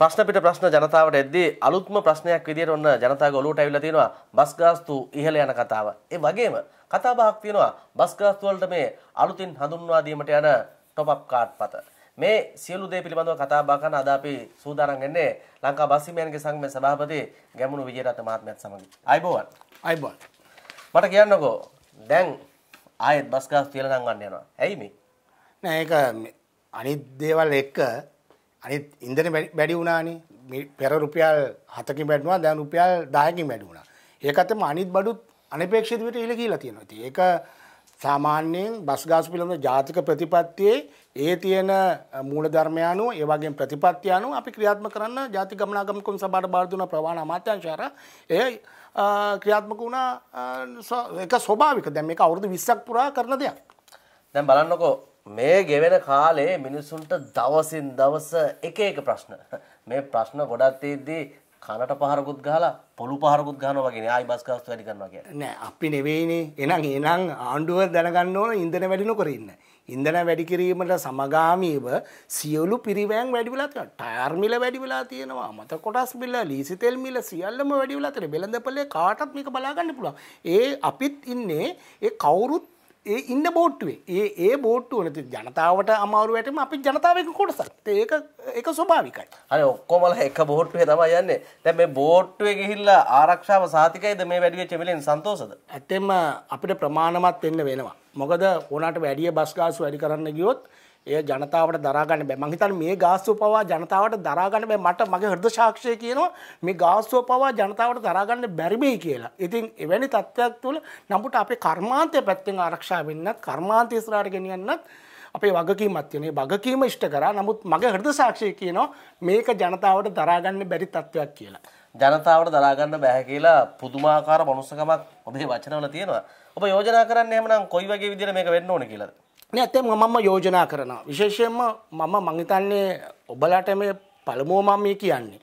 ප්‍රශ්න පිට ප්‍රශ්න ජනතාවට එද්දී අලුත්ම ප්‍රශ්නයක් විදිහට ඔන්න ජනතාවගේ ඔලුවට ඇවිල්ලා තියෙනවා බස් ගාස්තු ඉහළ යන කතාව. ඒ වගේම කතා බහක් තියෙනවා බස් ගාස්තු වලට මේ අලුතින් හඳුන්වා දීමට යන টොප් අප් කාඩ් පත. මේ සියලු දේ පිළිබඳව කතා බහ කරන අද අපි සූදානම් වෙන්නේ ලංකා බස් හිමියන්ගේ සංගමේ සභාපති ගැමුණු විජේරත්න මහත්මයාත් සමග. අයබෝවන්. අයබෝවන්. මට කියන්නකෝ දැන් ආයෙත් බස් ගාස්තු ඉහළ නම් ගන්න යනවා. ඇයි මේ? නෑ ඒක අනිත් දේවල් එක්ක අනිත් ඉන්දන වැඩි වුණානේ පෙර රුපියල් හතකින් වැඩුණා දැන් රුපියල් 10කින් වැඩි වුණා. ඒකතම අනිත් බඩුත් අනපේක්ෂිත විදිහට ඉහළ ගිහිලා තියෙනවා. ඉතින් ඒක සාමාන්‍යයෙන් බස් ගාස් පිළිබඳ ජාතික ප්‍රතිපත්තියේ ඒ තියෙන මූලධර්මය අනුව ඒ වගේම ප්‍රතිපත්තිය අනුව අපි ක්‍රියාත්මක කරන්න ජාතික ගමනාගම කොමිසම සභාවට බාර දුන ප්‍රවාහන අමාත්‍යාංශය අර ඒ ක්‍රියාත්මක වුණා ඒක ස්වභාවික. දැන් මේක අවුරුදු 20ක් පුරා කරන දෙයක්. දැන් බලන්නකෝ මේ ගෙවෙන කාලේ මිනිසුන්ට දවසින් දවස එක එක ප්‍රශ්න මේ ප්‍රශ්න ගොඩක් තියද්දී කනට පහරකුත් ගහලා පොළු පහරකුත් ගහනවා වගේ ආයි බස් ගාස්තු වැඩි කරනවා කියන්නේ නෑ අපි නෙවෙයිනේ එහෙනම් එහෙනම් ආණ්ඩුව දැනගන්න ඕන ඉන්ධන වැඩි නොකර ඉන්න ඉන්ධන වැඩි කිරීමට සමගාමීව සියලු පිරිවැයන් වැඩි වෙලා තියෙනවා ටයර් මිල වැඩි වෙලා තියෙනවා අමත කොටස් මිල ලීසි තෙල් මිල සියල්ලම වැඩි වෙලා තියෙනවා බෙලඳපල්ලේ කාටත් මේක බලා ගන්න පුළුවන් ඒ අපිත් ඉන්නේ ඒ කවුරුත් ඒ ඉන්න බෝට්ටුවේ ඒ ඒ බෝට්ටුව නති ජනතාවට අමාරු ඇටම අපි ජනතාවක කොටසක් ඒක එක ස්වභාවිකයි අය ඔක්කොමල එක බෝට්ටුවේ තම යන්න තැම බෝට්ටුවේ ගිහිල්ලා ආරක්ෂාව සාතිකයිද මේ වැඩිය චෙමිලෙන් සන්තෝසද ඇත්තෙම අපිට ප්‍රමාණමත් වෙන්න වෙනවා මොකද ඕනට වැඩිය බස්කාසු වැඩි කරන්න ගියොත් ඒ ජනතාවට දරාගන්න බෑ මං හිතන්නේ මේ ගාස්තුව පවා ජනතාවට දරාගන්න බෑ මට මගේ හෘද සාක්ෂිය කියනවා මේ ගාස්තුව පවා ජනතාවට දරාගන්න බැරි වෙයි කියලා. ඉතින් එවැනි තත්ත්වයක් තුළ නමුත් අපේ කර්මාන්තය පැත්තෙන් ආරක්ෂා වෙන්නත් කර්මාන්තය ඉස්සරහට ගෙනියන්නත් අපේ වගකීමක් තියෙන. ඒ වගකීම ඉෂ්ට කරා. නමුත් මගේ හෘද සාක්ෂිය කියනවා මේක ජනතාවට දරාගන්න බැරි තත්ත්වයක් කියලා. ජනතාවට දරාගන්න බෑ කියලා පුදුමාකාර මනුස්සකමක් ඔබේ වචනවල තියෙනවා. ඔබ යෝජනා කරන්නේ එහෙමනම් කොයි වගේ විදිහට මේක වෙන්න ඕන කියලාද? ඇත මම යෝජනා කරනවා. විශේෂයෙන්ම මම මංහිතන්නේ ඔබලාට මේ පළමුුවමම මේ කියන්නේ.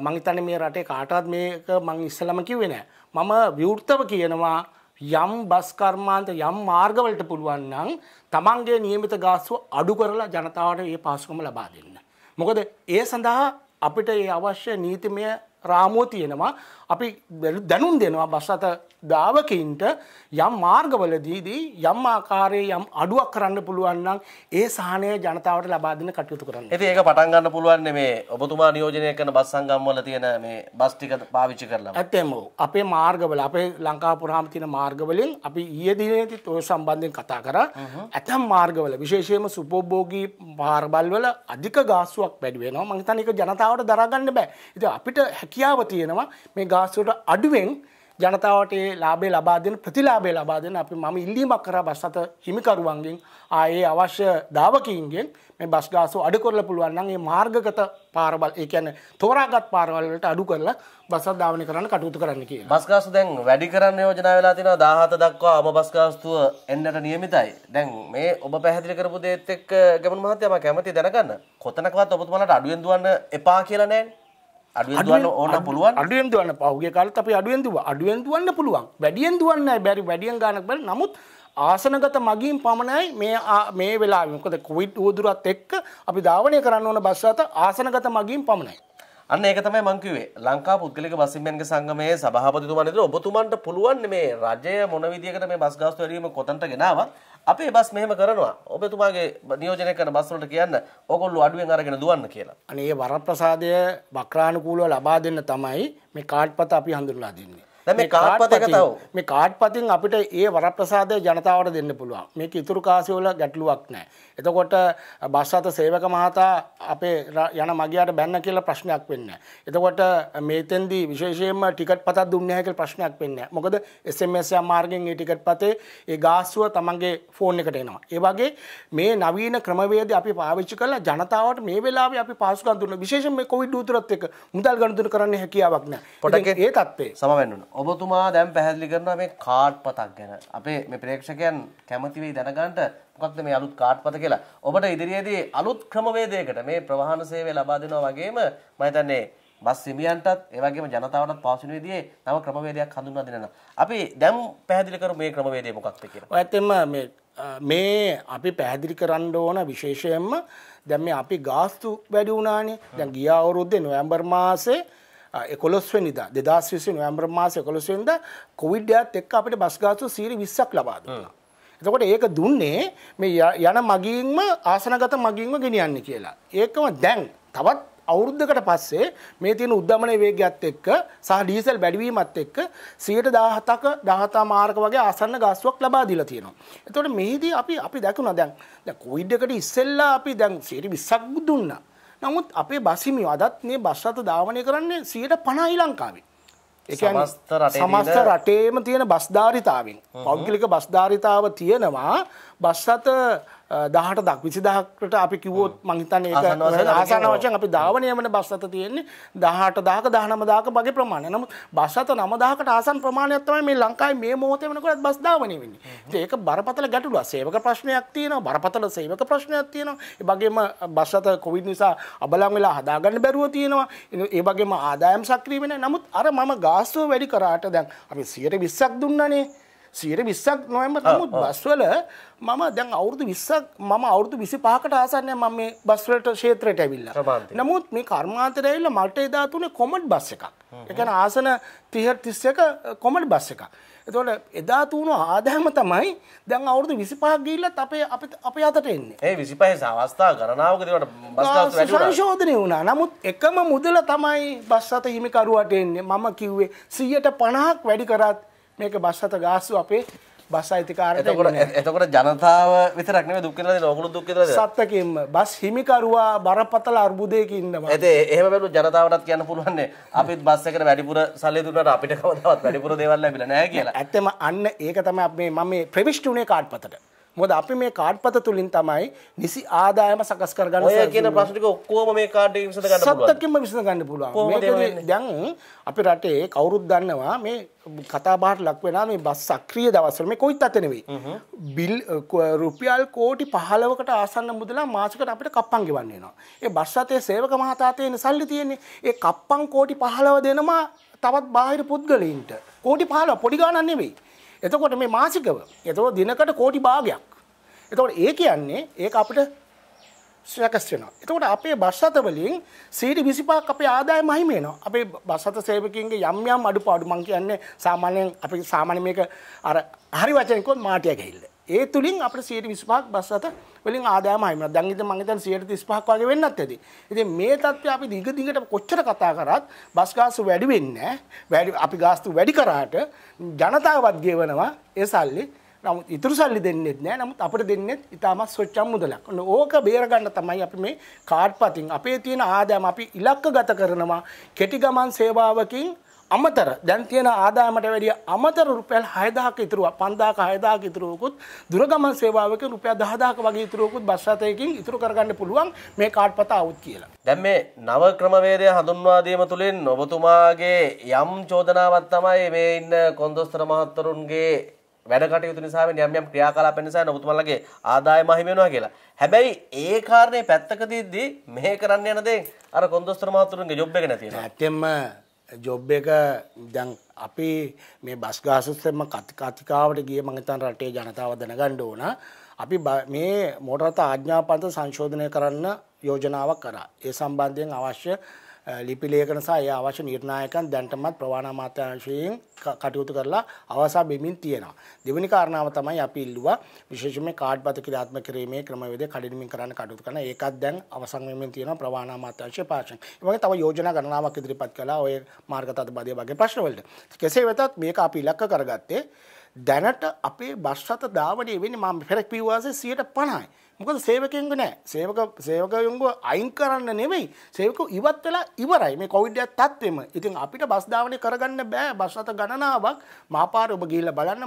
මංහිතන මේ රටේ කාටත් මේක මං ඉස්සලම කිවෙන. මම විවෘත්තව කියනවා යම් බස් කර්මාන්ත යම් මාර්ගවලට පුළුවන් නම් තමන්ගේ නියමිත ගාස්ව අඩු කරලා ජනතාවට ඒ පාසුකම ලබා දෙන්න. මොකද ඒ සඳහා අපිට ඒ අවශ්‍ය නීතිමය රාමුව තියෙනවා අපි දැනුම් දෙනවා බස් අත ධාවකයින්ට යම් මාර්ගවලදීදී යම් ආකාරයේ යම් අඩුවක් කරන්න පුළුවන් නම් ඒ සහනය ජනතාවට ලබා දෙන්න කටයුතු කරන්න. ඉතින් ඒක පටන් ගන්න පුළුවන් මේ ඔබතුමා නියෝජනය කරන බස් සංගම් වල තියෙන මේ බස් ටික පාවිච්චි කරලා. ඇත්තම අපේ මාර්ගවල අපේ ලංකාව පුරාම තියෙන මාර්ගවලින් අපි ඊයේ දිනේදීත් ඔය සම්බන්ධයෙන් කතා කරා. ඇතම් මාර්ගවල විශේෂයෙන්ම සුපෝභෝගී පාරවල්වල අධික ගාස්තුවක් වැඩි වෙනවා. මම හිතන්නේ ඒක ජනතාවට දරා ගන්න බෑ. ඉතින් අපිට හැකියාව තියෙනවා මේ ගාස්සුවට අඩුවෙන් ජනතාවට ලාබේ ලබා දෙන ප්‍රතිලාබේ ලබා දෙන අපි මම ඉල්ලීමක් කර බස් අත හිමිකරුවන්ගෙන් ආයේ අවශ්‍ය දාවකීන්ගෙන් මේ බස් ගාසු අඩු කරලා පුළුවන් නම් මේ මාර්ගගත පාරවල් ඒ කියන්නේ තෝරාගත් පාරවල් වලට අඩු කරලා බස් අත් ධාවනය කරන්න කටයුතු කරන්න කියලා. බස් ගාසු දැන් වැඩි කරන්න යෝජනා වෙලා තිනවා 17 දක්වා අම බස් ගාස්තුව එන්නට නියමිතයි. දැන් මේ ඔබ පැහැදිලි කරපු දේත් එක්ක ගමන් මහත්තයා මම කැමැති දැනගන්න. කොතනකවත් ඔබතුමාලට අඩුවෙන් දුවන්න එපා කියලා නැහැ. අඩුවෙන් ඕන පුළුවන් අඩුවෙන් දුවන්න පහුගේ කාලත් අපි අඩුවෙන් දුව අඩුවෙන් දුවන්න පුළුවන් වැඩියෙන් දුවන්න බැරි වැඩියෙන් ගානක් බැරි නමුත් ආසනගත මගින් පමණයි මේ මේ වෙලාවේ මොකද කොවිඩ් උදුරත් එක්ක අපි ධාවනය කරන්න ඕන බස් රථ ආසනගත මගින් පමණයි අන්න ඒක තමයි මං කිව්වේ ලංකා පුද්ගලික බස්හිමියන්ගේ සංගමයේ සභාපතිතුමා නේද ඔබතුමන්ට පුළුවන් මේ රජය මොන විදියකට මේ බස් ගාස්තු වැඩිවීම කොතනට ගෙනාවා අපේ බස් මෙහෙම කරනවා ඔබතුමාගේ නියෝජනය කරන බස් වලට කියන්න ඕගොල්ලෝ අඩුවෙන් අරගෙන දුවන්න කියලා. අනේ ඒ වරප්‍රසාදය වක්‍රානුකූලව ලබා දෙන්න තමයි මේ කාඩ්පත අපි හඳුන්වලා දෙන්නේ. මේ කාට්පතකතව මේ කාට්පතින් අපිට ඒ වරප්‍රසාදය ජනතාවට දෙන්න පුළුවන් මේ ඉතුරු කාසිවල ගැටලුවක් නෑ. එතකොට බස් අත සේවක මහතා අපේ යන මගයාට බැන්න කියලා ප්‍රශ්නයක් වෙන්න. එතකොට මේතෙන්දී විශේෂයෙන්ම ටිකට් පතක් දුන්නේ නැහැ කියලා ප්‍රශ්නයක් වෙන්නේ නැහැ. මොකද SMS යා මාර්ගෙන් ඒ ටිකට් පතේ ඒ ගාස්තුව තමන්ගේ ෆෝන් එකට එනවා. ඒ වගේ මේ නවීන ක්‍රමවේද අපි පාවිච්චි කරලා ජනතාවට මේ වෙලාවේ අපි පහසුකම් දුන්න විශේෂයෙන් මේ කොවිඩ් උතුරත් එක්ක මුදල් ගණන් දුන කරන්න හැකියාවක් නැහැ. ඒ තත්ත්වේ සම වෙන්නුන. ඔබතුමා දැම් පැහැදිලි කරනවා මේ කාඩ් පතක් ගැන අපේ මේ ප්‍රේක්ෂකයන් කැමතිවෙයි දැනගන්ට මොකක්ද මේ අලුත් කාඩ් පත කියලා ඔබට ඉදිරියේදී අලුත් ක්‍රමවේදයකට මේ ප්‍රවාහන සේවය ලබා දෙනවා වගේම මම හිතන්නේ බස් හිමියන්ටත් ඒ වගේම ජනතාවටත් පාසුන විදිහේ නව ක්‍රමවේදයක් හඳුන්වා දෙනවා. අපි දැන් පැහැදිලි කරමු මේ ක්‍රමවේදය මොකක්ද කියලා. ඔය ඇත්තෙන්ම මේ මේ අපි පැහැදිලි කරන්න ඕන විශේෂයෙන්ම දැන් මේ අපි ගාස්තු වැඩි වුණානේ. දැන් ගිය අවුරුද්දේ නොවැම්බර් මාසේ එකොලොස්වනිදා දෙදස්විසි නොවම්බ්‍ර මාස එකොලොස්වෙන්ද කොවිඩ්ඩයක්ත් එක් අපට බස්ගාතු සීරි විස්සක් ලබාදලා. එතකොට ඒක දුන්නේ මේ යන මගින්ම ආසනගත මගින්ම ගෙනියන්න කියලා. ඒකම දැන් තවත් අවුරුද්ධකට පස්සේ මේ තියෙන උද්ධමනය වේගයක්ත් එක්ක සහ ඩීසල් වැඩිවීමත් එක්ක සියයට දාහතක දහතා මාර්ග වගේ ආසන්න ගස්ුවක් ලබා දීලා තියෙනවා. එතකොට මෙහිදී අපි අපි දැකුණා දැන් දැන් කොවිඩ් එකට ඉස්සෙල්ලා අපි දැන් සියයට 20ක් දුන්නා. නමුත් අපේ බසිමි අදත් මේ බස් රථ ධාවනය කරන්නේ 50යි ලංකාවේ. ඒ කියන්නේ සමස්ත රටේම තියෙන බස් ධාරිතාවෙන් පෞද්ගලික බස් ධාරිතාව තියෙනවා බස් රථ දහට දක් විසිදහකට අපි කිවෝත් මහිතන් ඒ ආසන වශයෙන් අපි ධාවනය වන බස්සත තියෙන්නේ දහට දාක දහනම දාක බගේ ප්‍රමාණය නමුත් බස්සත නමදාකට ආසන් ප්‍රමාණයත්තමයි මේ ලංකායි මේ මෝතය වනකොත් බස් ධාවනය වෙන්නේ ඒක බරපතල ගැටලුව සේවක ප්‍රශ්නයක් තියෙන බරපතල සේවක ප්‍රශ්නයක් තියෙනවා බගේම බස්සත කොවිඩ් නිසා අබලං වෙලා හදාගන්න බැරුව තියෙනවා ඒ වගේම ආදායම් සක්‍රීවෙන නමුත් අර මම ගාස්තුව වැඩි කරාට දැන් අපි සියට විස්සක් දුන්නනේ සීර විස්සක් නොවම නමුත් බස්වල මම දැන් අවුරුදු විස්සක් මම අවුරුදු විසි පහකට ආසන්නය ම මේ බස්වලට ශේත්‍රයට ඇවිල්ලා නමුත් මේ කර්මාන්තරඇල්ල මට එදා තුනේ කොමට් බස් එකක් එකන ආසන තිහට තිස්සක කොමට බස් එක එතවට එදා තුුණු ආදහම තමයි දැන් අවුරුදු විසිපහක් ගිල්ලත් අපේ අප අතට එන්නේ ඒ විසිපහ අවස්ථා ගරනාවකදට සංශෝධනය වුණා නමුත් එකම මුදල තමයි බස් අත හිමිකරුවට එන්නේ මම කිව්වේ සීයට පණහක් වැඩි කරත් මේක බස්සත ගාස්සු අපේ බස් අයිතිකාරට එතකොට ජනතාව විතරක් නෙමෙයි දුක් විඳලා දෙන ඔහුණු දුක් විඳලා දෙන සත්‍යකින්ම බස් හිමිකරුවා බරපතල අර්බුදයක ඉන්නවා ඒත් එහෙම බැලු ජනතාවටත් කියන්න පුළුවන් නේ අපිත් බස් එකට වැඩිපුර සල්ලි දුන්නාට අපිට කවදාවත් වැඩිපුර දේවල් ලැබිලා නැහැ කියලා ඇත්තම අන්න ඒක තමයි මේ මම මේ ප්‍රවිෂ්ටුනේ කාඩ් පතට මොද අපි මේ කාඩ්පත තුළින් තමයි නිසි ආදායම සකස් කරගන්න ඔය කියන ප්‍රශ්නික ඔක්කොම මේ කාඩ් එකෙන් විසඳ ගන්න පුළුවන්. සත්‍යකින්ම විසඳ ගන්න පුළුවන්. මේක දැන් අපි රටේ කවුරුත් දන්නවා මේ කතා බහට ලක් වෙනා මේ බස් සක්‍රිය දවස්වල මේ කොයිත් අත නෙවෙයි. බිල් රුපියල් කෝටි 15කට ආසන්න මුදලා මාසිකට අපිට කප්පම් ගෙවන්න වෙනවා. ඒ බස් රථයේ සේවක මහතාතේන සල්ලි තියෙන්නේ. ඒ කප්පම් කෝටි 15 දෙනම තවත් බාහිර පුද්ගලයින්ට. කෝටි 15 පොඩි ගාණක් නෙවෙයි. එතකොට මේ මාසිකව එතකොට දිනකට කෝටි භාගයක්. එතකොට ඒ කියන්නේ ඒක අපිට සැකස් වෙනවා. එතකොට අපේ බස් අත වලින් සීටි 25ක් අපේ ආදායම අහිමි වෙනවා. අපේ බස් අත සේවකයන්ගේ යම් යම් අඩුපාඩු මම කියන්නේ සාමාන්‍යයෙන් අපි සාමාන්‍ය මේක අර හරි වචනෙන් කිව්වොත් මාටිය ගහිල්ල. ඒ තුලින් අපිට 125ක් බස් රථ වලින් ආදායම හයිමන. දැන් ඉතින් මම හිතන්නේ 135ක් වගේ වෙන්නත් ඇති. ඉතින් මේ தත්ත්වය අපි දිග දිගට කොච්චර කතා කරත් බස් ගාස්තු වැඩි වෙන්නේ වැඩි අපි ගාස්තු වැඩි කරාට ජනතාවත් ගෙවනවා ඒ සල්ලි. නමුත් ඉතුරු සල්ලි දෙන්නෙත් නෑ. නමුත් අපිට දෙන්නෙත් ඉතාමත් සොච්චම් මුදලක්. ඕක බේරගන්න තමයි අපි මේ කාඩ් පතින් අපේ තියෙන ආදායම අපි ඉලක්කගත කරනවා. කෙටි ගමන් සේවාවකින් අමතර දැන් තියෙන ආදායමට වැඩිය අමතර රුපියල් 6000ක ඉතුරුවා 5000ක 6000ක ඉතුරුවකුත් දුරගමන් සේවාවක රුපියල් 10000ක වගේ ඉතුරුවකුත් බස් රථයකින් ඉතුරු කරගන්න පුළුවන් මේ කාඩ්පත අවුත් කියලා. දැන් මේ නව ක්‍රමවේදය හඳුන්වා දීම තුලින් ඔබතුමාගේ යම් චෝදනාවක් තමයි මේ ඉන්න කොන්දොස්තර මහත්වරුන්ගේ වැඩ කටයුතු නිසා යම් යම් ක්‍රියාකලාප නිසා ඔබතුමාලගේ ආදායම අහිමි වෙනවා කියලා. හැබැයි ඒ කාරණේ පැත්තක තියද්දී මෙහෙ කරන්න යන දේ අර කොන්දොස්තර මහත්වරුන්ගේ ජොබ් එක නැති වෙනවා. ඇත්තෙන්ම ජොබ් එක දැන් අපි මේ බස් ගාසුස්සෙම කතිකාවට ගිය මහිතන් රටේ ජනතාව දැනගන්න ඕන අපි මේ මෝටරත ආඥාපන්ත සංශෝධනය කරන්න යෝජනාවක් කරා. ඒ සම්බන්ධයෙන් අවශ්‍ය ලිපි ලේඛන සහ ඒ අවශ්‍ය නිර්ණායකයන් දැන්ටමත් ප්‍රවාණ අමාත්‍යාංශයෙන් කටයුතු කරලා අවසා බෙමින් තියෙනවා. දෙවෙනි කාරණාව තමයි අපි ඉල්ලුවා විශේෂයෙන්ම කාඩ්පත ක්‍රියාත්මක කිරීමේ ක්‍රමවේද කඩිනමින් කරන්න කටයුතු කරන ඒකත් දැන් අවසන් වෙමින් තියෙනවා ප්‍රවාණ අමාත්‍යාංශයේ පාර්ශවයෙන්. ඒ වගේ තව යෝජනා ගණනාවක් ඉදිරිපත් කළා ඔය මාර්ගතත් බදිය වගේ ප්‍රශ්නවලට. කෙසේ වෙතත් මේක අපි ඉලක්ක කරගත්තේ දැනට අපේ බස් රථ ධාවනය වෙන්නේ මම පෙර කිව්වාසේ 150යි. මොකද සේවකයන්ග නෑ සේවක සේවකයුන්ග අයින් කරන්න නෙවෙයි සේවක ඉවත් වෙලා ඉවරයි මේ කොවිඩ්ඩයක් තත්වෙම ඉතින් අපිට බස් ධාවනය කරගන්න බෑ බස් අත ගණනාවක් මාපාර ඔබ ගිල්ල බලන්න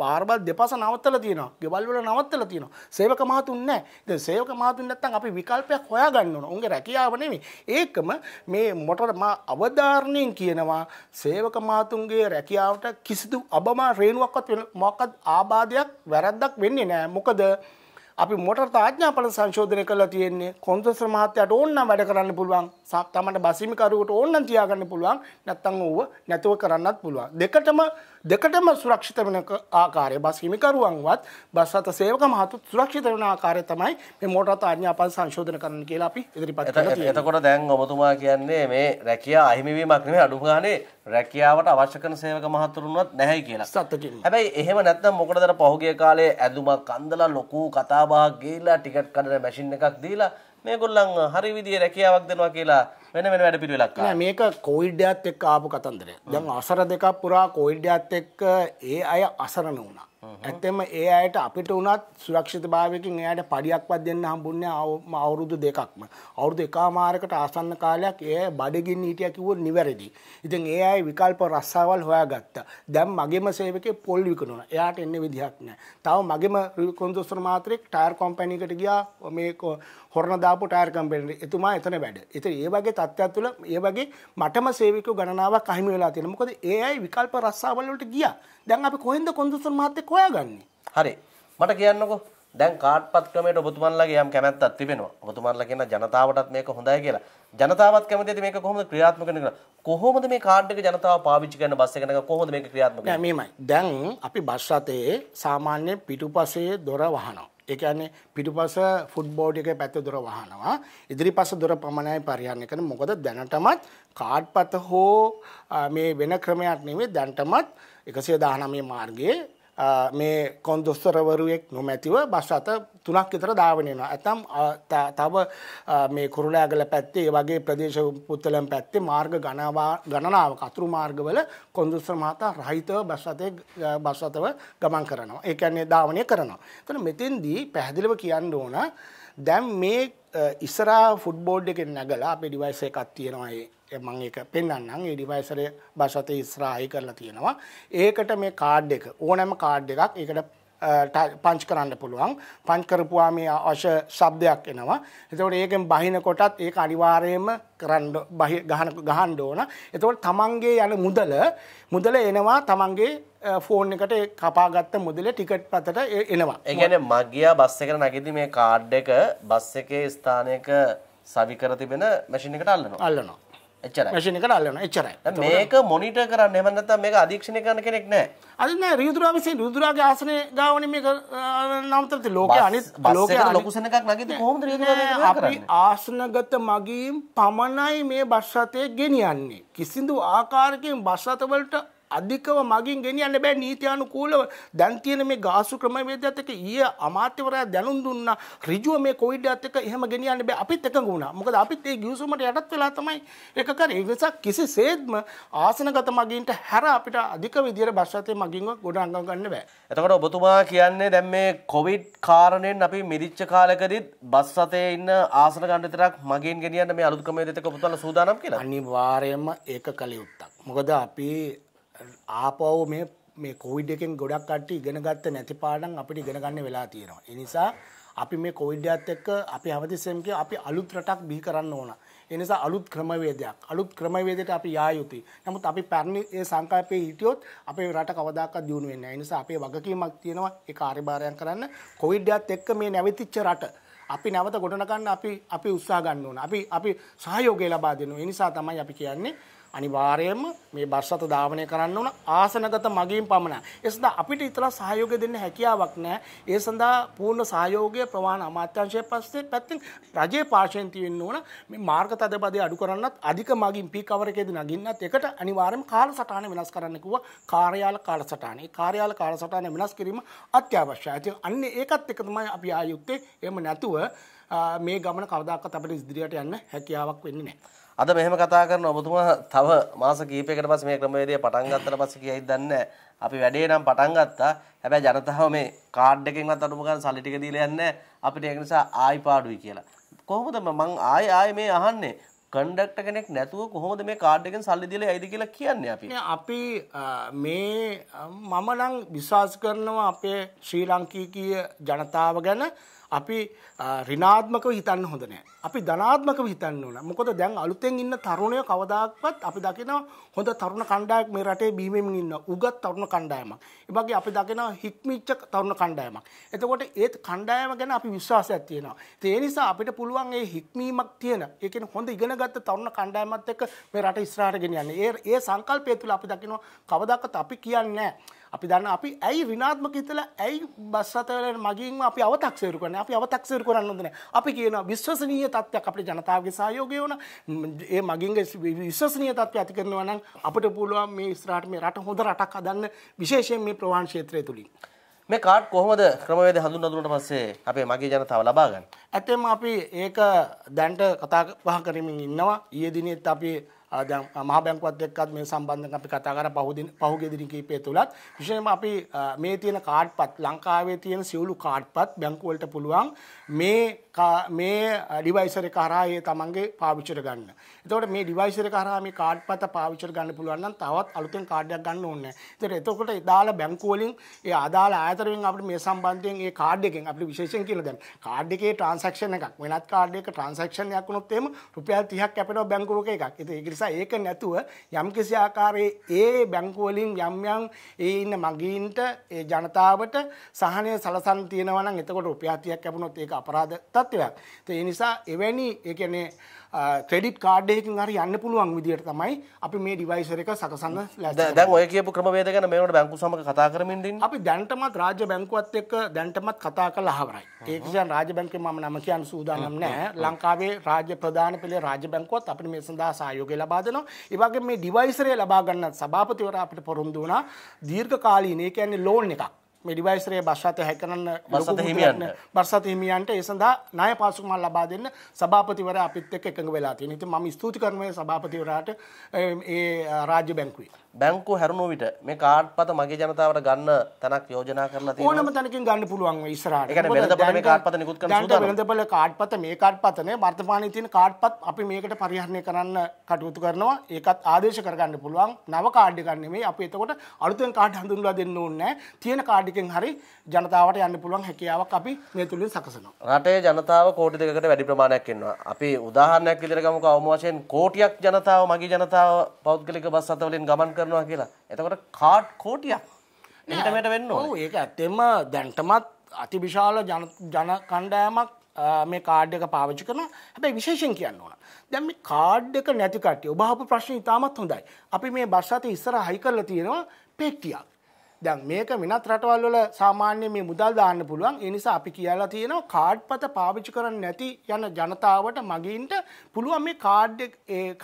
පාර්බල් දෙපස නවත්තල තියෙන ගෙවල්වල නවත්තල තියෙන සේවක මහතුන්න ද සේවක මහතුන් නැත්තන් අපි විකල්පයක් හොයා ගන්නන උන්ගේ රැකියාව නෙවෙයි ඒකම මේ මොටට මා අවධාරණයෙන් කියනවා සේවක මාතුන්ගේ රැකියාවට කිසිදු අබමා රේනුවක්වත් මොකත් ආබාධයක් වැරද්දක් වෙන්නේ නෑ මොකද අපි මොටර් තාඥාපන සංශෝධනය කරලා තියෙන්නේ කොන්දොස්ස මහත්තයාට ඕනනම් වැඩ කරන්න පුළුවන් තමන්ට බසිමිකරුවට ඕනනම් තියාගන්න පුළුවන් නැත්නම් ඕව නැතුව කරන්නත් පුළුවන් දෙකටම දෙකටම සුරක්ෂිත වෙන ආකාරය බස් හිමිකරුවන්වත් බස් රථ සේවක මහතුත් සුරක්ෂිත වෙන ආකාරය තමයි මේ මෝටර රථ ආඥාපන සංශෝධන කරන්න කියලා අපි ඉදිරිපත් කරලා තියෙනවා. එතකොට දැන් ඔබතුමා කියන්නේ මේ රැකියා අහිමිවීමක් නෙමෙයි අඩු ගානේ රැකියාවට අවශ්‍ය කරන සේවක මහතුරුන්වත් නැහැ කියලා. සත්‍යකින්. හැබැයි එහෙම නැත්නම් මොකටද පහුගිය කාලේ ඇඳුමක් අඳලා ලොකු කතාබහක් ගිහිලා ටිකට් කඩන මැෂින් එකක් දීලා මේගොල්ලන් හරි විදිය රැකියාවක් දෙනවා කියලා වෙන වෙන වැඩ පිළිවෙලක් නෑ මේක කොවිඩ්ඩයත් එක්ක ආපු කතන්දරය. දැන් අසර දෙකක් පුරා කොවිඩ්ඩයත් එක්ක ඒ අය අසරණ වුණා. ඇත්තෙම ඒ අයට අපිට වුණත් සුරක්ෂිතභාවයකින් එයාට පඩියක්වත් දෙන්න හම්බුන්නේ අවුරුදු දෙකක්ම. අවුරුදු එකමාරකට ආසන්න කාලයක් ඒ බඩගින්න හිටියා කිව්වොත් නිවැරදි. ඉතින් ඒ අය විකල්ප රස්සාවල් හොයාගත්තා. දැන් මගේම සේවකේ පොල් විකුණනවා. එයාට එන්න විදිහක් නැහැ. තව මගේම රිකුන්දොස්තර මාත්‍රෙක් ටයර් කම්පැනි එකට ගියා මේ හොරණ දාපු ටයර් කම්පැනි එතුමා එතන වැඩ. ඉතින් ඒ වගේ තත්ත්වයක් තුළ ඒ වගේ මටම සේවකයෝ ගණනාවක් අහිමි වෙලා තියෙනවා. මොකද ඒ අය විකල්ප රස්සාවල් වලට ගියා. දැන් අපි කොහෙන්ද කොන්දොස්තර මහත්තයෙක් හොයාගන්නේ? හරි. මට කියන්නකෝ දැන් කාට්පත් ක්‍රමයට ඔබතුමන්ලගේ යම් කැමැත්තක් තිබෙනවා. ඔබතුමන්ලා කියන ජනතාවටත් මේක හොඳයි කියලා. ජනතාවත් කැමතිද මේක කොහොමද ක්‍රියාත්මක වෙන්නේ කියලා. කොහොමද මේ කාඩ් එක ජනතාව පාවිච්චි කරන බස් එක නේද කොහොමද මේක ක්‍රියාත්මක වෙන්නේ? දැන් අපි බස් රථයේ සාමාන්‍ය පිටුපසේ දොර වහනවා. ඒකන්නේ පිටුපස ෆුඩ්බෝඩ් එක පැත්ත දොර වහනවා ඉදිරිපස දොර පමණයි පරිහරණය කරන මොකද දැනටමත් කාඩ්පත හෝ මේ වෙන ක්‍රමයක් නෙමේ දැනටමත් එකසිය දානමේ මාර්ගයේ මේ කොන්දොස්තරවරුවෙක් නොමැතිව බස් අත තුනක් විතර ධාවනයනවා. ඇතම් තව මේ කුරුණෑගල පැත්තේ ඒ වගේ ප්‍රදේශ පුත්තලම් පැත්තේ මාර්ග ගණනාව කතුරු මාර්ගවල කොන්දොස්තර මහතා රහිතව බස් අතේ බස් අතව ගමන් කරනවා. ඒ කියන්නේ ධාවනය කරනවා. එතන මෙතෙන්දී පැහැදිලිව කියන්න ඕන දැන් මේ ඉස්සරහා ෆුට්බෝඩ් එකෙන් නැගලා අපේ ඩිවයිස් එකක් තියෙනවා ඒ මං ඒක පෙන්වන්නම් ඒ ඩිවයිස් එකේ භාෂාත ඉස්රායි කරලා තියෙනවා. ඒකට මේ කාඩ් එක ඕනෑම කාඩ් එකක් ඒකට පංච් කරන්න පුළුවන්. පංච් කරපුවා මේ අවශ්‍ය શબ્දයක් එනවා. එතකොට ඒකෙන් බහින කොටත් ඒක අනිවාර්යයෙන්ම කරන්න ගහන ගහන්න ඕන. එතකොට තමන්ගේ යන මුදල මුදල එනවා තමන්ගේ ෆෝන් එකට කපාගත්ත මුදලේ ටිකට් පතට එනවා. ඒ කියන්නේ මගියා බස් එකට නැගිදී මේ කාඩ් එක බස් එකේ ස්ථානයක සවි කර තිබෙන මැෂින් එකට අල්ලනවා. අල්ලනවා. මැසින එකට අල්ලන එච්චරයි මේක මොනිට කරන්න එම නැත්නම් මේක අධීක්ෂණය කරන කෙනෙක් නැහැ අද නෑ රියුදුරා විසින් රියුදුරාගේ ආසනේ ගාවනේ මේක නම්තර ලෝකයේ අනිත් ලෝකයේ ලොකු සෙනඟක් නැගිද්දි කොහොමද රියුදුරා අපි ආසනගත මගීම් පමණයි මේ බස් රථය ගෙනියන්නේ කිසිදු ආකාරකින් බස් රථවලට අධිකව මගින් ගෙනියන්න බෑ නීතියානුකූලව දැන් තියෙන මේ ගාසු ක්‍රමවේදයත් එක්ක ඊයේ අමාත්‍යවරයා දැනුම් දුන්නා ඍජුව මේ කොවිඩ්යත් එක්ක එහෙම ගෙනියන්න බෑ අපිත් එකඟ වුණා. මොකද අපිත් ඒ ගිවිසුමට යටත් වෙලා තමයි එක කරේ. ඒ නිසා කිසිසේත්ම ආසනගත මගින්ට හැර අපිට අධික විදියට භෂ්‍රතේ මගින්ව ගොඩනගා ගන්න බෑ. එතකොට ඔබතුමා කියන්නේ දැන් මේ කොවිඩ් කාරණයෙන් අපි මිදිච්ච කාලෙකදීත් බස් රථයේ ඉන්න ආසන ගන්න විතරක් මගෙන් ගෙනියන්න මේ අලුත් ක්‍රමවේදයත් එක්ක ඔබතුමාලා සූදානම් කියලා. අනිවාර්යයෙන්ම ඒක කළ යුත්තක්. මොකද අපි ආපව මේ මේ කොවිඩ් එකෙන් ගොඩක් කට්ටිය ඉගෙන ගත්ත නැති පාඩම් අපිට ඉගෙන ගන්න වෙලා තියෙනවා. ඒ නිසා අපි මේ කොවිඩ් එකත් එක්ක අපි හැමතිස්සෙම කිය අපි අලුත් රටක් බිහි කරන්න ඕන. ඒ නිසා අලුත් ක්‍රමවේදයක් අලුත් ක්‍රමවේදයට අපි යා යුතුයි. නමුත් අපි පැරණි ඒ සංකල්පයේ හිටියොත් අපේ රට කවදාකවත් දියුණු වෙන්නේ නැහැ. ඒ නිසා අපේ වගකීමක් තියෙනවා ඒ කාර්යභාරයන් කරන්න. කොවිඩ් එකත් එක්ක මේ නැවතිච්ච රට අපි නැවත ගොඩනගන්න අපි අපි උත්සාහ ගන්න ඕන. අපි අපි සහයෝගය ලබා දෙනවා. ඒ නිසා තමයි අපි කියන්නේ අනිවාර්යයෙන්ම මේ බස් රථ ධාවනය කරන්න ඕන ආසනගත මගින් පමණ. ඒ සඳහා අපිට ඉතලා සහයෝගය දෙන්න හැකියාවක් නැහැ. ඒ සඳහා පූර්ණ සහයෝගය ප්‍රවාහන අමාත්‍යාංශය පස්සේ පැත්තෙන් රජයේ පාර්ශවයෙන් තියෙන්න ඕන මේ මාර්ග තදබදය අඩු කරන්නත් අධික මගින් පී කවර එකේදී නගින්නත් එකට අනිවාර්යයෙන්ම කාලසටහන වෙනස් කරන්න කිව්වා කාර්යාල කාලසටහන. ඒ කාර්යාල කාලසටහන වෙනස් කිරීම අත්‍යවශ්‍යයි. ඉතින් අන්න ඒකත් එක තමයි අපි ආයුත්තේ. එහෙම නැතුව මේ ගමන කවදාකවත් අපිට ඉදිරියට යන්න හැකියාවක් වෙන්නේ නැහැ. අද මෙහෙම කතා කරන ඔබතුමා තව මාස කීපයකට පස්සේ මේ ක්‍රමවේදය පටන් ගත්තට පස්සේ කියයිද දන්නේ අපි වැඩේ නම් පටන් ගත්තා. හැබැයි ජනතාව මේ කාඩ් එකකින්වත් අඩුම ගන්න සල්ලි ටික දීලා යන්නේ අපිට ඒක නිසා ආයි පාඩුයි කියලා. කොහොමද මං ආයි ආයි මේ අහන්නේ? කණ්ඩක්ට කෙනෙක් නැතුව කොහොමද මේ කාඩ් එකෙන් සල්ලි දීලා ඇයිද කියලා කියන්නේ අපි. අපි මේ මම නම් විශ්වාස කරනවා අපේ ශ්‍රී ලංකීය ජනතාව ගැන අපි ඍණාත්මකව හිතන්න හොඳ නෑ. අපි ධනාත්මකව හිතන්න ඕන. මොකද දැන් අලුතෙන් ඉන්න තරුණයෝ කවදාකවත් අපි දකිනවා හොඳ තරුණ කණ්ඩායමක් මේ රටේ බිහිවෙමින් ඉන්න. උගත් තරුණ කණ්ඩායමක්. ඒ වගේ අපි දකිනවා හික්මිච්ච තරුණ කණ්ඩායමක්. එතකොට ඒ කණ්ඩායම ගැන අපි විශ්වාසයක් තියෙනවා. ඒ නිසා අපිට පුළුවන් මේ හික්මීමක් තියෙන, ඒ කියන්නේ හොඳ ඉගෙනගත්ත තරුණ කණ්ඩායමත් එක්ක මේ රට ඉස්සරහට ගෙනියන්න. ඒ ඒ සංකල්පය තුළ අපි දකිනවා කවදාකවත් අපි කියන්නේ නෑ අපි දන්න අපි ඇයි ඍණාත්මක හිතලා ඇයි බස් රථවල මගින්ම අපි අව탁සීරු කරන්නේ අපි අව탁සීරු කරන්න හොඳ නැහැ අපි කියනවා විශ්වසනීය තත්ත්වයක් අපේ ජනතාවගේ සහයෝගය වුණා ඒ මගින්ගේ විශ්වසනීය තත්ත්වය ඇති කරනවා නම් අපිට පුළුවන් මේ ඉස්සරහට මේ රට හොඳ රටක් හදන්න විශේෂයෙන් මේ ප්‍රවාහන ක්ෂේත්‍රය තුලින් මේ කාඩ් කොහොමද ක්‍රමවේද හඳුන්වදුනට පස්සේ අපේ මගේ ජනතාව ලබා ගන්න. ඇත්තෙන්ම අපි ඒක දැන්ට කතා බහ කරමින් ඉන්නවා. ඊයේ දිනෙත් අපි මහ බැංකුවත් එක්කත් මේ සම්බන්ධයෙන් අපි කතා කරා පහුදින පහුගිය දින කිහිපය තුලත් විශේෂයෙන්ම අපි මේ තියෙන කාඩ්පත් ලංකාවේ තියෙන සියලු කාඩ්පත් බැංකුවලට පුළුවන් මේ මේ ඩිවයිසර් එක හරහා ඒ තමන්ගේ පාවිච්චිට ගන්න. එතකොට මේ ඩිවයිසර් එක හරහා මේ කාඩ් පත පාවිච්චිට ගන්න පුළුවන් නම් තවත් අලුතෙන් කාඩයක් ගන්න ඕනේ නැහැ. එතකොට එදාලා බැංකුව වලින් ඒ අදාළ ආයතන වලින් අපිට මේ සම්බන්ධයෙන් ඒ කාඩ් එකෙන් අපිට විශේෂයෙන් කියලා දැන් කාඩ් එකේ ට්‍රාන්සැක්ෂන් එකක් වෙනත් කාඩ් එකක ට්‍රාන්සැක්ෂන් එකක් වුණොත් එහෙම රුපියල් 30ක් කැපෙනවා බැංකුවක එකක්. ඉතින් ඒක නිසා ඒක නැතුව යම් කිසි ආකාරයේ ඒ බැංකුව වලින් යම් යම් ඒ ඉන්න මගීන්ට ඒ ජනතාවට සහනය සලසන් තියෙනවා නම් එතකොට රුපියල් 30ක් කැපුණොත් ඒක අපරාධ තත්ත්වයක්. ඒ නිසා එවැනි ඒ කියන්නේ ක්‍රෙඩිට් කාඩ් එකකින් හරි යන්න පුළුවන් විදිහට තමයි අපි මේ ඩිවයිස් එක සකසන්න ලෑස්ති. දැන් ඔය කියපු ක්‍රමවේද ගැන මේවට බැංකු සමග කතා කරමින් ඉන්නේ. අපි දැනටමත් රාජ්‍ය බැංකුවත් එක්ක දැනටමත් කතා කරලා ආවරයි. ඒ නිසා රාජ්‍ය බැංකුවේ මම නම කියන්න සූදානම් නැහැ. ලංකාවේ රාජ්‍ය ප්‍රධාන පෙළේ රාජ්‍ය බැංකුවත් අපිට මේ සඳහා සහයෝගය ලබා දෙනවා. ඒ වගේම මේ ඩිවයිස් එකේ ලබා ගන්නත් සභාපතිවරයා අපිට පොරොන්දු වුණා දීර්ඝ කාලීන ඒ කියන්නේ ලෝන් එකක්. ඩිවයිස්රේ භෂාතය හැකරන්න බසත හිමියන්න බර්සත හිමියන්ට ඒ සඳහා ණය පාසුමල් ලබා දෙන්න සභාපතිවර අපිත් එක්ක එකඟ වෙලා තියෙනවා. ඉතින් මම ස්තුති කරනවා සභාපතිවරයාට ඒ රාජ්‍ය බැංකුවේ. බැංකු හැරුණු විට මේ කාඩ්පත මගේ ජනතාවට ගන්න තැනක් යෝජනා කරලා තියෙනවා. ඕනම තැනකින් ගන්න පුළුවන් ඉස්සරහට. ඒ කියන්නේ වෙළඳපොළ මේ කාඩ්පත නිකුත් කරන සූදානම්. දැන් වෙළඳපොළ කාඩ්පත මේ කාඩ්පතනේ වර්තමානයේ තියෙන කාඩ්පත් අපි මේකට පරිහරණය කරන්න කටයුතු කරනවා. ඒකත් ආදේශ කරගන්න පුළුවන්. නව කාඩ් එකක් නෙමෙයි. අපි එතකොට අලුතෙන් කාඩ් හඳුන්වලා දෙන්න ඕනේ නැහැ. තියෙන කාඩ් එකෙන් හරි ජනතාවට යන්න පුළුවන් හැකියාවක් අපි මේ තුලින් සකසනවා. රටේ ජනතාව කෝටි දෙකකට වැඩි ප්‍රමාණයක් ඉන්නවා. අපි උදාහරණයක් විදිහට ගමුකෝ අවම වශයෙන් කෝටියක් ජනතාව මගේ ජනතාව පෞද්ගලික බස් අතවලින් ගමන් කරනවා කියලා එතකොට කාඩ් කෝටියක් එටමට වෙන්න ඒක ඇත්තෙම දැන්ටමත් අතිවිශාල ජන කණ්ඩෑමක් මේ කාඩ් එක පාවිච්චි කරන හැබැයි විශේෂෙන් කියන්න ඕන. දැන් මේ කාඩ් එක නැති කට්ටිය ඔබ අහපු ප්‍රශ්නේ ඉතාමත් හොඳයි. අපි මේ බස් රථයේ ඉස්සරහ හයි කරලා තියෙනවා පෙට්ටියක්. දැන් මේක වෙනත් රටවල් වල සාමාන්‍ය මේ මුදල් දාන්න පුළුවන්. ඒ නිසා අපි කියලා තියෙනවා කාඩ් පත පාවිච්චි කරන්නේ නැති යන ජනතාවට මගින්ට පුළුවන් මේ කාඩ් එක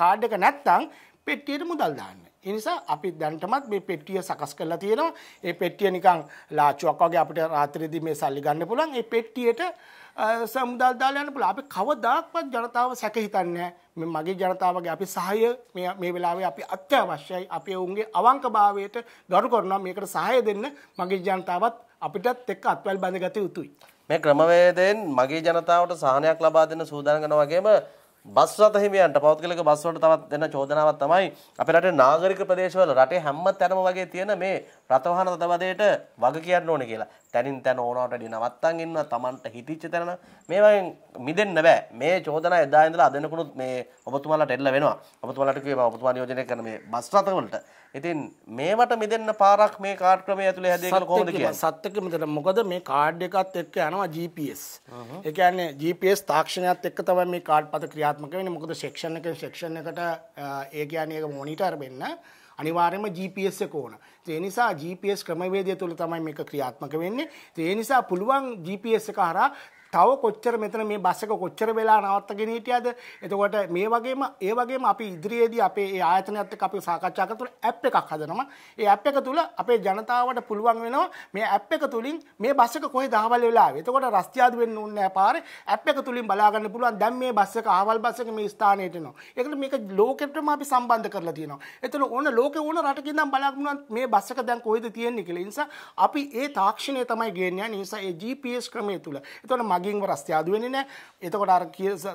කාඩ් එක නැත්තම් පෙට්ටියට මුදල් දාන්න. එනිසා අපි දැන්ටමත් මේ පෙට්ටිය සකස් කරලා තියෙනවා. ඒ පෙට්ටිය නිකන් ලාචුවක් වගේ අපිට රාත්‍රියේදී මේ සල්ලි ගන්න පුළුවන්. ඒ පෙට්ටියට සමුදල් දාලා යන්න පුළුවන්. අපි කවදාක්වත් ජනතාව සැක හිතන්නේ මේ මගේ ජනතාවගේ අපි සහාය මේ මේ වෙලාවේ අපි අත්‍යවශ්‍යයි. අපි ඔවුන්ගේ අවංකභාවයට ගරු කරනවා. මේකට සහාය දෙන්න මගේ ජනතාවත් අපිටත් එක්ක අත්වැල් බැඳගත යුතුයි. මේ ක්‍රමවේදයෙන් මගේ ජනතාවට සහනයක් ලබා දෙන්න සූදානම් කරනවා වගේම බස් රථ හිමියන්ට පෞද්ගලික බස් වලට තවත් දෙන චෝදනාවක් තමයි අපේ රටේ නාගරික ප්‍රදේශවල රටේ හැම තැනම වගේ තියෙන මේ රථ වාහන තදබදයට වග කියන්න ඕනේ කියලා. තැනින් තැන ඕනට නවත්තන් ඉන්න තමන්ට හිතිච්ච තැන මේවයි මිදන්න බෑ මේ චෝදන එදායිදල අදනකුණුත් මේ ඔබතුමාලට එල්ල වෙනවා ඔබතුමලටක ඔබතුමා යෝජනය කරන මේ බස්රතවලට ඉතින් මේවට මිදන්න පාරක් මේ කාර්ක්‍රමය ඇතුළ හැදල කොද සත්තක මෙතට මොකද මේ කාඩ් එකත් එක්ක යනවා GPS එකන්නේ GPS තාක්ෂණයත් එක් තව මේ කාඩ් පත ක්‍රියාත්මක වෙන මොකද ශක්ෂණ එක ශක්ෂණ එකට ඒ කියන්නේ එක මොනිටර් වෙන්න අනිවාර්යම GPS එක ඕන ඒ නිසා GPS ක්‍රමවේදය තුළ තමයි මේක ක්‍රියාත්මක වෙන්නේ. ඒ නිසා පුළුවන් GPS එක හරහා තව කොච්චර මෙතන මේ බස් එක කොච්චර වෙලා නවත්තගෙන හිටියද එතකොට මේ වගේම ඒ වගේම අපි ඉදිරියේදී අපේ ඒ ආයතනයත් එක්ක අපි සාකච්ඡා කරන ඇප් එකක් හදනවා ඒ ඇප් එක තුල අපේ ජනතාවට පුළුවන් වෙනවා මේ ඇප් එක තුලින් මේ බස් එක කොහේ දහවල් වෙලාවේ. එතකොට රස්තියාදු වෙන්න ඕනේ නැහැ පාරේ. ඇප් එක තුලින් බලා ගන්න පුළුවන්. දැන් මේ බස් එක ආවල් බස් එක මේ ස්ථානයට එනවා. ඒකට මේක ලෝකෙටම අපි සම්බන්ධ කරලා තියෙනවා. එතන ඕන ලෝකේ ඕන රටකින් නම් බලා ගන්න මේ බස් එක දැන් කොහෙද තියෙන්නේ කියලා. නිසා අපි ඒ තාක්ෂණය තමයි ගේන්නේ. නිසා ඒ GPS ක්‍රමය තුල. එතකොට වගේම රස්ති ආදු වෙන්නේ නැහැ. එතකොට අර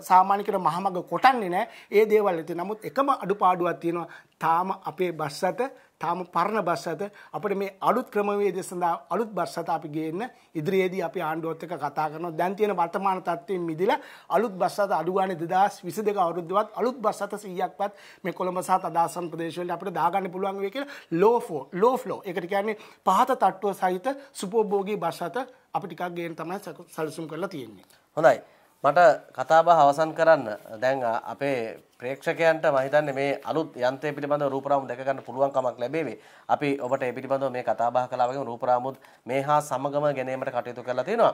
සාමාන්‍ය කෙන මහමග කොටන්නේ නැහැ. ඒ දේවල් ඇති. නමුත් එකම අඩුපාඩුවක් තියෙනවා. තාම අපේ බස්සට තාම පරණ බස් ඇත අපට මේ අලුත් ක්‍රමවේදය සඳහා අලුත් බස් ඇත අපි ගේන්න ඉදිරියේදී අපි ආණ්ඩුවත් එක්ක කතා කරනවා දැන් තියෙන වර්තමාන තත්ත්වයෙන් මිදලා අලුත් බස් ඇත අඩු ගානේ 2022 අවුරුද්දවත් අලුත් බස් ඇත 100ක්වත් මේ කොළඹ සහ අදාසන් ප්‍රදේශවල අපිට දාගන්න පුළුවන් වෙයි කියලා ලෝ ෆෝ ලෝ ෆ්ලෝ ඒකට කියන්නේ පහත තට්ටුව සහිත සුපෝභෝගී බස් ඇත අපි ටිකක් ගේන්න තමයි සැලසුම් කරලා තියෙන්නේ හොඳයි මට කතාබහ අවසන් කරන්න දැන් අපේ ප්‍රේක්ෂකයන්ට මහිතන්නේ මේ අලුත් යන්ත්‍රය පිළිබඳව රූපරාමු දැක ගන්න පුළුවන් කමක් ලැබෙවි. අපි ඔබට ඒ පිළිබඳව මේ කතාබහ කළා වගේම රූපරාමුත් මේ හා සමගම ගෙනීමට කටයුතු කරලා තිනවා.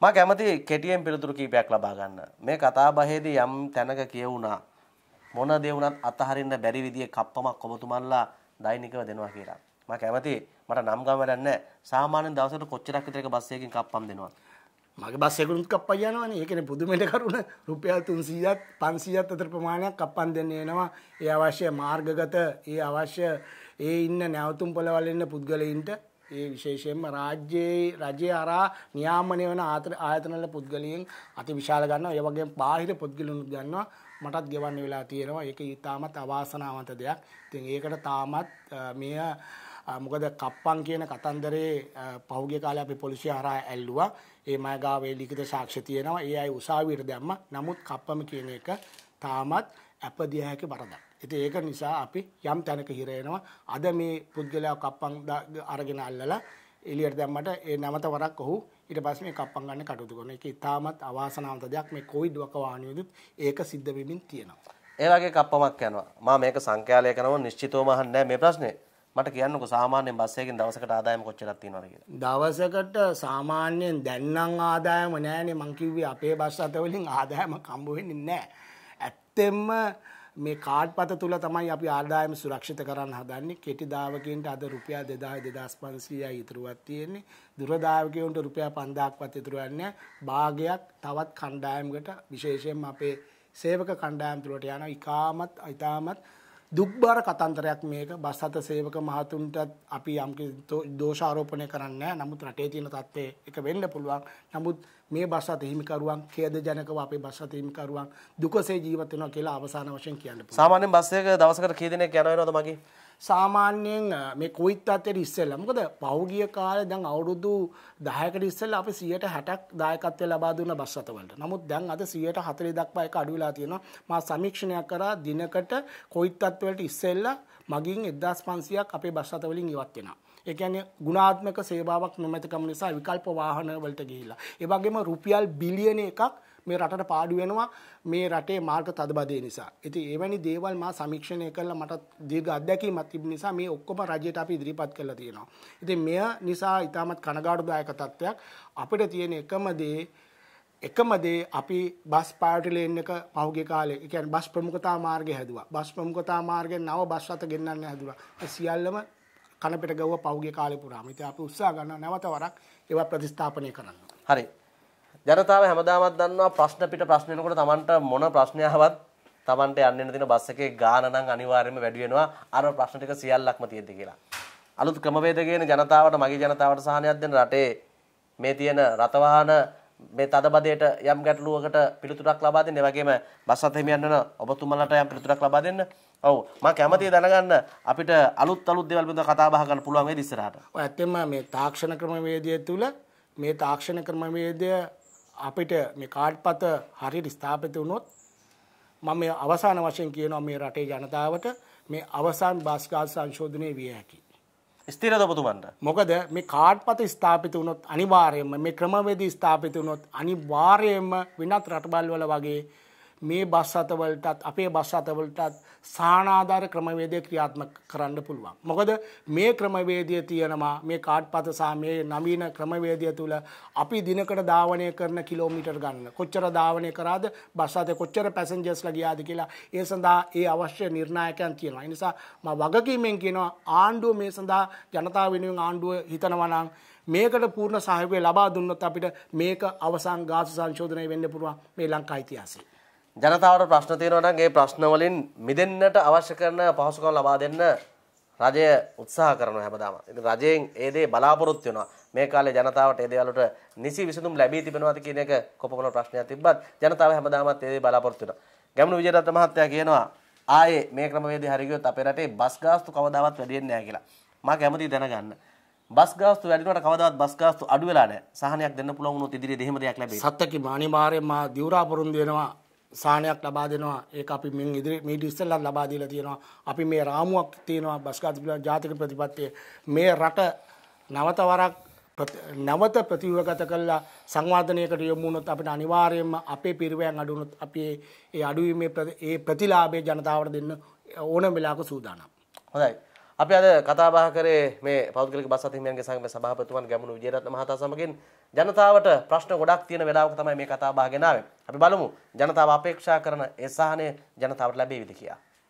මම කැමති කෙටියෙන් පිළිතුරු කීපයක් ලබා ගන්න. මේ කතාබහේදී යම් තැනක කියවුණා මොන දේ වුණත් අතහරින්න බැරි විදිහේ කප්පමක් ඔබතුමන්ලා දෛනිකව දෙනවා කියලා. මම කැමති මට නම් ගම වැඩක් නැහැ. සාමාන්‍ය දවසකට කොච්චරක් විතර එක බස් එකකින් කප්පම් දෙනවද? මගේ බස් එකකුත් කප්පා යනවනේ. ඒ කියන්නේ පුදුමෙට කරුණ රුපියල් 300ත් 500ත් අතර ප්‍රමාණයක් කප්පන් දෙන්න එනවා. ඒ අවශ්‍ය මාර්ගගත, ඒ අවශ්‍ය ඒ ඉන්න නැවතුම් පොළවල් ඉන්න පුද්ගලයින්ට ඒ විශේෂයෙන්ම රාජ්‍යයේ රජය අරා නියාමනය වන ආයතනවල පුද්ගලයන් අති විශාල ගන්නවා. ඒ වගේම බාහිර පුද්ගලුනුත් ගන්නවා. මටත් ගෙවන්න වෙලා තියෙනවා. ඒක ඊටාමත් අවාසනාවන්ත දෙයක්. ඉතින් ඒකට තාමත් මේ මොකද කප්පන් කියන කතන්දරේ පහුගිය කාලේ අපි පොලිසිය හරහා ඇල්ලුවා. ඒ මය ගාවේ ලිඛිත සාක්ෂි තියෙනවා. ඒ අය උසාවියට දැම්මා. නමුත් කප්පම කියන එක තාමත් අපදිය හැකි වරදක්. ඉතින් ඒක නිසා අපි යම් තැනක හිර අද මේ පුද්ගලයා කප්පන් අරගෙන අල්ලලා එළියට දැම්මට ඒ නැවත වරක් ඔහු ඊට පස්සේ මේ කප්පන් ගන්න කටයුතු කරනවා. ඒක ඉතාමත් අවාසනාවන්ත දෙයක්. මේ කොවිඩ් වකවානුවේදීත් ඒක සිද්ධ වෙමින් තියෙනවා. ඒ වගේ කප්පමක් යනවා. මම මේක සංඛ්‍යාලය කරනවා නිශ්චිතවම අහන්නේ නැහැ මේ ප්‍රශ්නේ. මට කියන්නක සාමාන්‍යෙන් බස්සයකින් දවසකට ආදායම කොච්චරක් තියෙනවද කියලා. දවසකට සාමාන්‍යයෙන් දැන් නම් ආදායම නෑනේ මං කිව්වේ අපේ බස් අතවලින් ආදායමක් හම්බ වෙන්නේ නෑ. ඇත්තෙන්ම මේ කාඩ්පත තුල තමයි අපි ආදායම සුරක්ෂිත කරන්න හදන්නේ. කෙටි දාවකයන්ට අද රුපියල් 2000 2500යි ඉතුරුවක් තියෙන්නේ. දුර දාවකයන්ට රුපියල් 5000ක්වත් ඉතුරුවක් නෑ. භාගයක් තවත් කණ්ඩායමකට විශේෂයෙන්ම අපේ සේවක කණ්ඩායම් තුලට යනවා. ඉකාමත් ඊටාමත් දුක්බාර කතන්තරයක් මේක බස් අත සේවක මහතුන්ටත් අපි යම් දෝෂාරෝපණය කරන්න නමුත් රටේ තියෙන තත්ත්වය එක වෙන්න පුළුවන් නමුත් මේ බස් අත හිමිකරුවන් ඛේද ජනකව අපේ බස් අත හිමිකරුවන් දුකසේ ජීවත් වෙනවා කියලා අවසාන වශයෙන් කියන්න පුළුවන් සාමාන්‍යයෙන් බස් එක දවසකට කී දිනක් යන වෙනවද මගේ සාමාන්‍යයෙන් මේ කුයිත් අතර ඉස්සෙල්ලා මොකද පෞගිය කාලේ දැන් අවුරුදු 10කට ඉස්සෙල්ලා අපි 160ක් දායකත්වය ලබා දුන්න බස් රථවලට. නමුත් දැන් අද 140 දක්වා ඒක අඩු වෙලා තියෙනවා. මා සමීක්ෂණයක් කරා දිනකට කුයිත් අත්වලට ඉස්සෙල්ලා මගින් 1500ක් අපේ බස් රථවලින් ඉවත් වෙනවා. ඒ කියන්නේ ගුණාත්මක සේවාවක් නොමැතිකම නිසා විකල්ප වාහන වලට ගිහිලා. ඒ වගේම රුපියල් බිලියන එකක් මේ රටට පාඩු වෙනවා මේ රටේ මාර්ග තදබදය නිසා. ඉතින් එවැනි දේවල් මා සමීක්ෂණය කරලා මට දීර්ඝ අත්දැකීමක් තිබෙන නිසා මේ ඔක්කොම රජයට අපි ඉදිරිපත් කරලා තියෙනවා. ඉතින් මෙය නිසා ඊටමත් කනගාටුදායක තත්ත්වයක් අපිට තියෙන එකම දේ එකම දේ අපි බස් පාට ලේන් එක පහුගේ කාලේ ඒ කියන්නේ බස් ප්‍රමුඛතා මාර්ගය හැදුවා. බස් ප්‍රමුඛතා මාර්ගයෙන් නව බස් රථ ගෙන්නන්න හැදුවා. සියල්ලම කනපිට ගව්ව පහුගේ කාලේ පුරාම. ඉතින් අපි උත්සාහ ගන්නවා නැවත වරක් ඒවා ප්‍රතිස්ථාපනය කරන්න. හරි. ජනතාව හැමදාමත් දන්නවා ප්‍රශ්න පිට ප්‍රශ්න එනකොට Tamanට මොන ප්‍රශ්නයක්වත් Tamanට යන්න එන දින බස් එකේ ගාන නම් අනිවාර්යයෙන්ම වැඩි වෙනවා අර ප්‍රශ්න ටික සියල්ලක්ම තියෙද්දි කියලා. අලුත් ක්‍රමවේද කියන ජනතාවට මගේ ජනතාවට සහනයක් දෙන රටේ මේ තියෙන රතවාහන මේ තදබදයට යම් ගැටලුවකට පිළිතුරක් ලබා දෙන්න. ඒ වගේම බස්සත් හිමියන් වෙන ඔබතුමලට යම් පිළිතුරක් ලබා දෙන්න. ඔව් මම කැමතියි දැනගන්න අපිට අලුත් අලුත් දේවල් බඳ කතා බහ කරන්න පුළුවන් වේද ඉස්සරහට. ඔය ඇත්තෙන්ම මේ තාක්ෂණ ක්‍රමවේදය තුල මේ තාක්ෂණ ක්‍රමවේදය අපිට මේ කාඩ්පත හරියට ස්ථාපිත වුණොත් මම මේ අවසාන වශයෙන් කියනවා මේ රටේ ජනතාවට මේ අවසාන භාෂා සංශෝධනයේ විය හැකි. ස්ථිරද ඔබතුමන්ට? මොකද මේ කාඩ්පත ස්ථාපිත වුණොත් අනිවාර්යයෙන්ම මේ ක්‍රමවේදී ස්ථාපිත වුණොත් අනිවාර්යයෙන්ම වෙනත් රටවල් වල වගේ මේ බස් අතවලටත් අපේ බස් අතවලටත් සානාධාර ක්‍රමවේදය ක්‍රියාත්මක කරන්න පුළුවන්. මොකද මේ ක්‍රමවේදය තියෙනවා මේ කාඩ්පත සහ මේ නවීන ක්‍රමවේදය තුළ අපි දිනකට ධාවනය කරන කිලෝමීටර් ගන්න. කොච්චර ධාවනය කරාද බස් අතේ කොච්චර පැසෙන්ජර්ස්ලා ගියාද කියලා ඒ සඳහා ඒ අවශ්‍ය නිර්ණායකයන් තියෙනවා. ඒ නිසා මම වගකීමෙන් කියනවා ආණ්ඩුව මේ සඳහා ජනතාව වෙනුවෙන් ආණ්ඩුව හිතනවා නම් මේකට පූර්ණ සහයෝගය ලබා දුන්නොත් අපිට මේක අවසන් ගාස සංශෝධනය වෙන්න පුළුවන් මේ ලංකා ඉතිහාසයේ ජනතාවට ප්‍රශ්න තියෙනවා නම් ඒ ප්‍රශ්න වලින් මිදෙන්නට අවශ්‍ය කරන පහසුකම් ලබා දෙන්න රජය උත්සාහ කරනවා හැමදාම. ඉතින් රජයෙන් ඒ දේ බලාපොරොත්තු වෙනවා. මේ කාලේ ජනතාවට ඒ දේවලට නිසි විසඳුම් ලැබී තිබෙනවද කියන එක කොපමණ ප්‍රශ්නයක් තිබ්බත් ජනතාව හැමදාමත් ඒ දේ බලාපොරොත්තු වෙනවා. ගැමුණු විජේරත්න මහත්තයා කියනවා ආයේ මේ ක්‍රමවේදය හරි ගියොත් අපේ රටේ බස් ගාස්තු කවදාවත් වැඩි වෙන්නේ නැහැ කියලා. මම කැමතියි දැනගන්න. බස් ගාස්තු වැඩි වුණාට කවදාවත් බස් ගාස්තු අඩු වෙලා නැහැ. සහනයක් දෙන්න පුළුවන් වුණොත් ඉදිරියේදී එහෙම දෙයක් ලැබෙයි. සත්‍යකි මානිමාරේ මා දියුරා පොරොන්දු වෙනවා සාහනයක් ලබා දෙනවා ඒක අපි මෙන් ඉදිරි මීට ඉස්සෙල්ලත් ලබා දීලා තියෙනවා අපි මේ රාමුවක් තියෙනවා බස්කාත් ජාතික ප්‍රතිපත්තියේ මේ රට නවත වරක් නැවත ප්‍රතිවගත කල්ලා සංවාධනයකට යොමුණොත් අපට අනිවාර්යයෙන්ම අපේ පිරිවයන් අඩුනොත් අපේ ඒ අඩුවීමේ ඒ ප්‍රතිලාබේ ජනතාවට දෙන්න ඕන වෙලාක සූදානම්. හොඳයි. අපි අද කතාබහ කරේ මේ පෞද්ගලික බස් අතිහිමියන්ගේ සංගමේ සභාපතිතුමන් ගැමුණු විජේරත්න මහතා සමගින් ජනතාවට ප්‍රශ්න ගොඩක් තියෙන වෙලාවක තමයි මේ කතාව බාගෙන ආවේ. අපි බලමු ජනතාව අපේක්ෂා කරන ඒ සහනය ජනතාවට ලැබෙවිද කියලා.